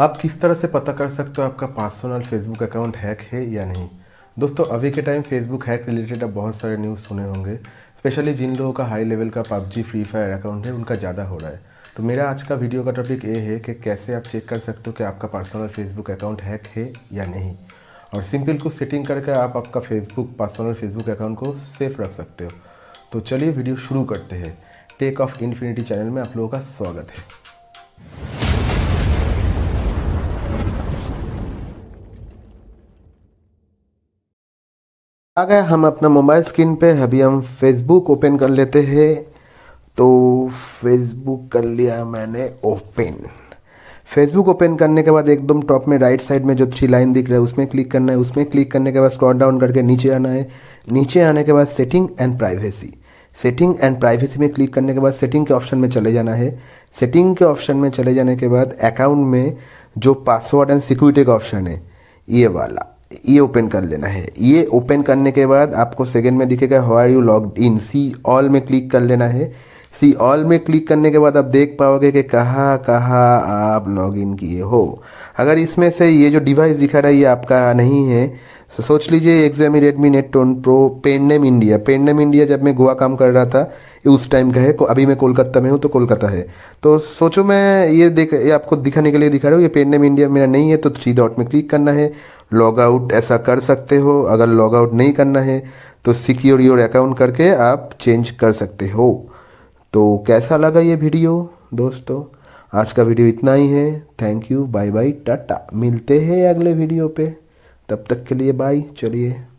आप किस तरह से पता कर सकते हो आपका पर्सनल फेसबुक अकाउंट हैक है या नहीं दोस्तों अभी के टाइम फेसबुक हैक रिलेटेड आप बहुत सारे न्यूज़ सुने होंगे स्पेशली जिन लोगों का हाई लेवल का पबजी फ्री फायर अकाउंट है उनका ज़्यादा हो रहा है तो मेरा आज का वीडियो का टॉपिक ये है कि कैसे आप चेक कर सकते हो कि आपका पर्सनल फेसबुक अकाउंट हैक है या नहीं और सिंपल कुछ सेटिंग करके आप आपका फेसबुक पर्सनल फेसबुक अकाउंट को सेफ रख सकते हो तो चलिए वीडियो शुरू करते हैं टेक ऑफ इन्फिनिटी चैनल में आप लोगों का स्वागत है आ गए हम अपना मोबाइल स्क्रीन पे अभी हम फेसबुक ओपन कर लेते हैं तो फेसबुक कर लिया मैंने ओपन फेसबुक ओपन करने के बाद एकदम टॉप में राइट साइड में जो थ्री लाइन दिख रहा है उसमें क्लिक करना है उसमें क्लिक करने के बाद स्क्रॉल डाउन करके नीचे आना है नीचे आने के बाद setting and privacy setting and privacy में क्लिक करने के बाद सेटिंग के ऑप्शन में चले जाना है सेटिंग के ऑप्शन में चले जाने के बाद अकाउंट में जो पासवर्ड एंड सिक्योरिटी का ऑप्शन है ये वाला ये ओपन कर लेना है ये ओपन करने के बाद आपको सेकेंड में दिखेगा how are you log in see all में क्लिक कर लेना है सी ऑल में क्लिक करने के बाद आप देख पाओगे कि कहाँ कहाँ आप लॉगिन किए हो अगर इसमें से ये जो डिवाइस दिखा रहा है ये आपका नहीं है तो सोच लीजिए example Redmi Note ten pro pen name India name India जब मैं गोवा काम कर रहा था ये उस टाइम का है अभी मैं कोलकाता में हूँ तो कोलकाता है तो सोचो मैं ये देख ये आपको दिखाने के लिए दिखा रहा हूँ ये नेम इंडिया मेरा नहीं है तो थ्री डॉट में क्लिक करना है लॉग आउट ऐसा कर सकते हो अगर लॉग आउट नहीं करना है तो सिक्योर योर अकाउंट करके आप चेंज कर सकते हो तो कैसा लगा ये वीडियो दोस्तों आज का वीडियो इतना ही है thank you bye bye tata मिलते हैं अगले वीडियो पे तब तक के लिए बाय चलिए